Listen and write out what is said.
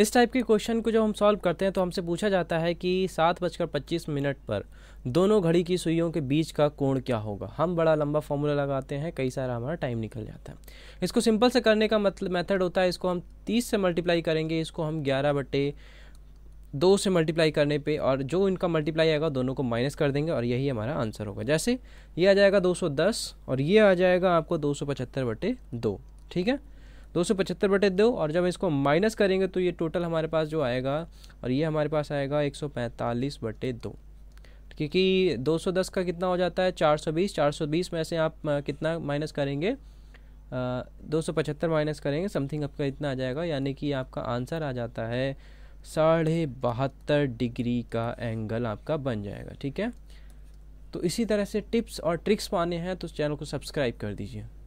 इस टाइप के क्वेश्चन को जब हम सॉल्व करते हैं तो हमसे पूछा जाता है कि सात बजकर पच्चीस मिनट पर दोनों घड़ी की सुइयों के बीच का कोण क्या होगा हम बड़ा लंबा फॉर्मूला लगाते हैं कई सारा हमारा टाइम निकल जाता है इसको सिंपल से करने का मतलब मेथड होता है इसको हम तीस से मल्टीप्लाई करेंगे इसको हम ग्यारह बटे दो से मल्टीप्लाई करने पे और जो इनका मल्टीप्लाई आएगा दोनों को माइनस कर देंगे और यही हमारा आंसर होगा जैसे ये आ जाएगा 210 और ये आ जाएगा आपको 275 बटे दो ठीक है दो सौ पचहत्तर बटे दो और जब इसको माइनस करेंगे तो ये टोटल हमारे पास जो आएगा और ये हमारे पास आएगा एक सौ पैंतालीस बटे दो तो क्योंकि दो सौ दस का कितना हो जाता है चार चार सौ बीस सौ बीस में से आप कितना माइनस करेंगे दो सौ पचहत्तर माइनस करेंगे समथिंग आपका इतना आ जाएगा यानी कि आपका आंसर आ जाता है साढ़े बहत्तर डिग्री का एंगल आपका बन जाएगा ठीक है तो इसी तरह से टिप्स और ट्रिक्स पाने हैं तो चैनल को सब्सक्राइब कर दीजिए